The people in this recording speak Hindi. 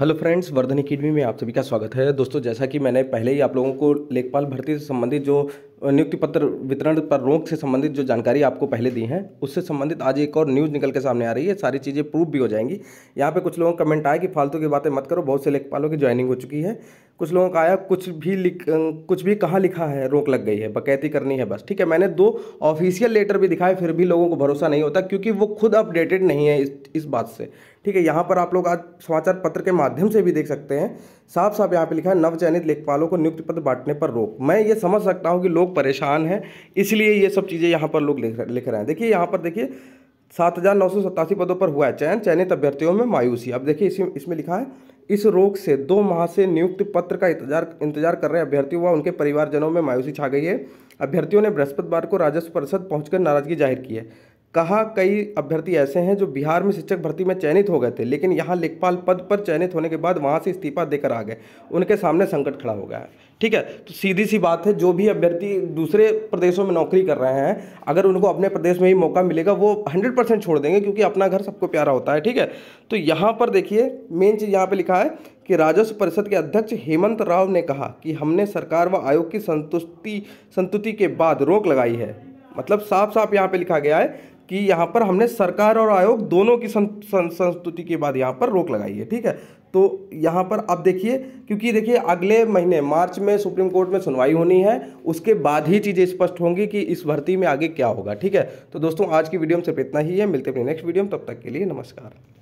हेलो फ्रेंड्स वर्धन अकेडमी में आप सभी का स्वागत है दोस्तों जैसा कि मैंने पहले ही आप लोगों को लेखपाल भर्ती से संबंधित जो नियुक्ति पत्र वितरण पर रोक से संबंधित जो जानकारी आपको पहले दी है उससे संबंधित आज एक और न्यूज़ निकल के सामने आ रही है सारी चीज़ें प्रूफ भी हो जाएंगी यहाँ पे कुछ लोगों का कमेंट आया कि फालतू की बातें मत करो बहुत से लेखपालों की ज्वाइनिंग हो चुकी है कुछ लोगों का आया कुछ भी लिख कुछ भी कहाँ लिखा है रोक लग गई है बकैती करनी है बस ठीक है मैंने दो ऑफिशियल लेटर भी दिखाए फिर भी लोगों को भरोसा नहीं होता क्योंकि वो खुद अपडेटेड नहीं है इस इस बात से ठीक है यहाँ पर आप लोग आज समाचार पत्र के माध्यम से भी देख सकते हैं साफ साफ यहाँ पर लिखा है नवचयनित लेखपालों को नियुक्ति पत्र बांटने पर रोक मैं ये समझ सकता हूँ कि लोग लोग परेशान हैं इसलिए ये सब चीज़ें यहाँ पर लोग लिख रहे हैं देखिए यहाँ पर देखिए सात हज़ार नौ सौ सतासी पदों पर हुआ है चयन चयनित अभ्यर्थियों में मायूसी अब देखिए इसी इसमें लिखा है इस रोग से दो माह से नियुक्ति पत्र का इंतजार इंतजार कर रहे अभ्यर्थियों व उनके परिवारजनों में मायूसी छा गई है अभ्यर्थियों ने बृहस्पतिवार को राजस्व परिषद पहुंचकर नाराजगी जाहिर की है कहा कई अभ्यर्थी ऐसे हैं जो बिहार में शिक्षक भर्ती में चयनित हो गए थे लेकिन यहाँ लेखपाल पद पर चयनित होने के बाद वहाँ से इस्तीफा देकर आ गए उनके सामने संकट खड़ा हो गया है ठीक है तो सीधी सी बात है जो भी अभ्यर्थी दूसरे प्रदेशों में नौकरी कर रहे हैं अगर उनको अपने प्रदेश में ही मौका मिलेगा वो हंड्रेड परसेंट छोड़ देंगे क्योंकि अपना घर सबको प्यारा होता है ठीक है तो यहाँ पर देखिए मेन चीज़ यहाँ पर लिखा है कि राजस्व परिषद के अध्यक्ष हेमंत राव ने कहा कि हमने सरकार व आयोग की संतुष्टि संतुति के बाद रोक लगाई है मतलब साफ साफ यहाँ पे लिखा गया है कि यहाँ पर हमने सरकार और आयोग दोनों की संस्तुति के बाद यहाँ पर रोक लगाई है ठीक है तो यहाँ पर आप देखिए क्योंकि देखिए अगले महीने मार्च में सुप्रीम कोर्ट में सुनवाई होनी है उसके बाद ही चीज़ें स्पष्ट होंगी कि इस भर्ती में आगे क्या होगा ठीक है तो दोस्तों आज की वीडियो में सिर्फ इतना ही है मिलते अपने नेक्स्ट वीडियो में तब तक के लिए नमस्कार